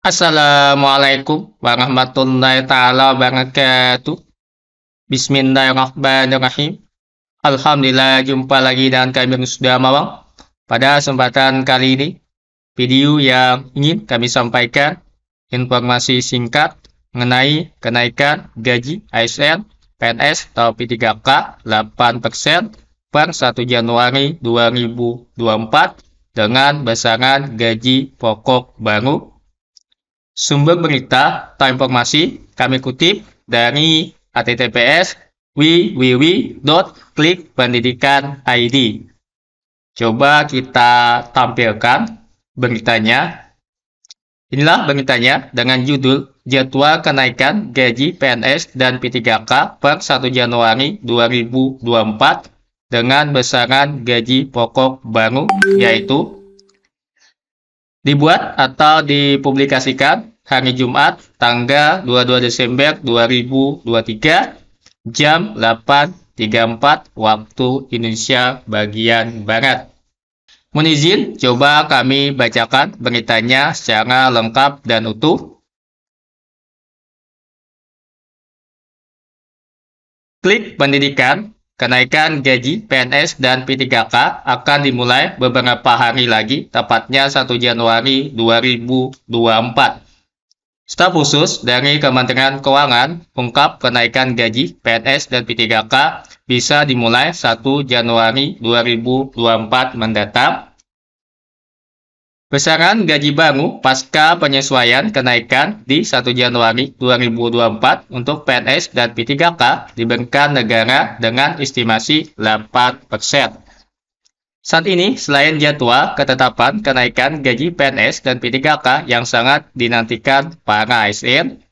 Assalamualaikum warahmatullahi taala wabarakatuh. Bismillahirrahmanirrahim. Alhamdulillah jumpa lagi dengan kami yang sudah Mawang. Pada kesempatan kali ini, video yang ingin kami sampaikan informasi singkat mengenai kenaikan gaji ASN PNS atau P3K 8% per 1 Januari 2024 dengan besaran gaji pokok baru Sumber berita atau informasi kami kutip dari https www.klikpendidikan.id. Coba kita tampilkan beritanya. Inilah beritanya dengan judul Jadwal Kenaikan Gaji PNS dan P3K per 1 Januari 2024 dengan besaran gaji pokok baru yaitu dibuat atau dipublikasikan hari Jumat tanggal 22 Desember 2023 jam 8.34 waktu Indonesia bagian Barat. Mohon coba kami bacakan beritanya secara lengkap dan utuh. Klik pendidikan Kenaikan gaji PNS dan P3K akan dimulai beberapa hari lagi, tepatnya 1 Januari 2024. Staf khusus dari Kementerian Keuangan ungkap kenaikan gaji PNS dan P3K bisa dimulai 1 Januari 2024 mendatang Besaran gaji baru pasca penyesuaian kenaikan di 1 Januari 2024 untuk PNS dan P3K diberikan negara dengan estimasi 8%. Saat ini, selain jadwal ketetapan kenaikan gaji PNS dan P3K yang sangat dinantikan para ASN,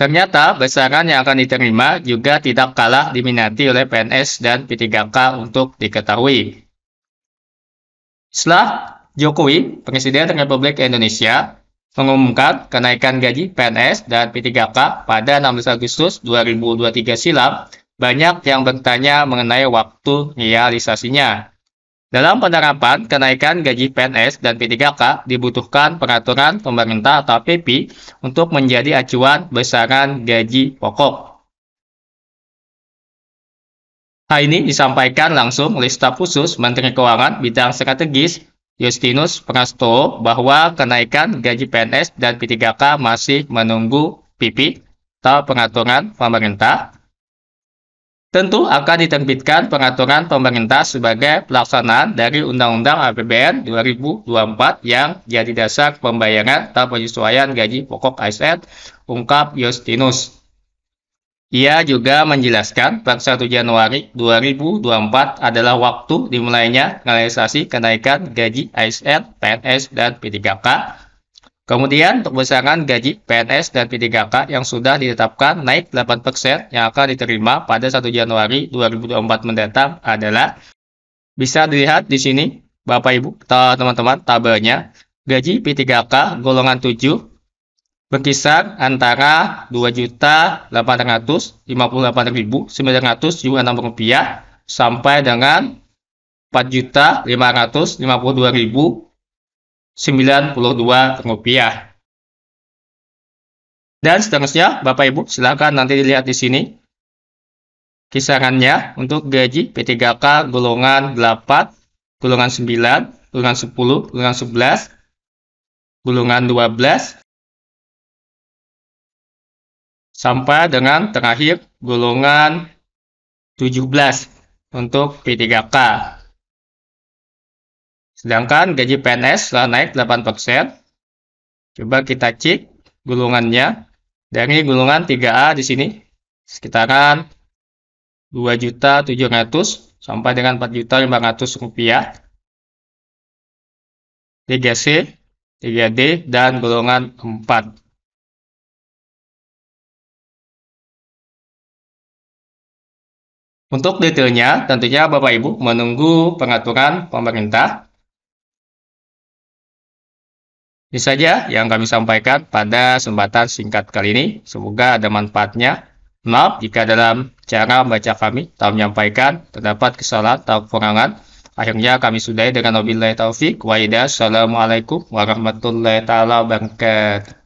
ternyata besaran yang akan diterima juga tidak kalah diminati oleh PNS dan P3K untuk diketahui. Setelah Jokowi, Presiden Republik Indonesia, mengumumkan kenaikan gaji PNS dan P3K pada 16 Agustus 2023 silam, banyak yang bertanya mengenai waktu realisasinya. Dalam penerapan kenaikan gaji PNS dan P3K dibutuhkan peraturan pemerintah atau PP untuk menjadi acuan besaran gaji pokok. Hal ini disampaikan langsung oleh staf khusus Menteri Keuangan bidang strategis Justinus Prasto bahwa kenaikan gaji PNS dan P3K masih menunggu PP atau pengaturan pemerintah. Tentu akan diterbitkan pengaturan pemerintah sebagai pelaksanaan dari Undang-Undang APBN 2024 yang jadi dasar pembayaran atau penyesuaian gaji pokok ASN, ungkap Justinus. Ia juga menjelaskan per 1 Januari 2024 adalah waktu dimulainya realisasi kenaikan gaji ASN, PNS, dan P3K. Kemudian untuk besaran gaji PNS dan P3K yang sudah ditetapkan naik 8% yang akan diterima pada 1 Januari 2024 mendatang adalah bisa dilihat di sini Bapak Ibu, teman-teman tabelnya. Gaji P3K golongan 7 berkisar antara 2.858.900 yuan rupiah sampai dengan 4.552.092 rupiah. Dan seterusnya, Bapak Ibu silakan nanti dilihat di sini kisarannya untuk gaji P3K golongan 8, golongan 9, golongan 10, golongan 11, golongan 12, sampai dengan terakhir golongan 17 untuk P3K. Sedangkan gaji PNS telah naik 8%. Coba kita cek golongannya. Dari golongan 3A di sini sekitaran 2.700 sampai dengan 4.500 rupiah. 3C, 3D, dan golongan 4. Untuk detailnya, tentunya Bapak Ibu menunggu pengaturan pemerintah. Ini saja yang kami sampaikan pada kesempatan singkat kali ini. Semoga ada manfaatnya. Maaf jika dalam cara baca kami tak menyampaikan terdapat kesalahan atau kekurangan. Akhirnya kami sudahi dengan wabillahi taufik waidah. Assalamualaikum warahmatullahi wabarakatuh.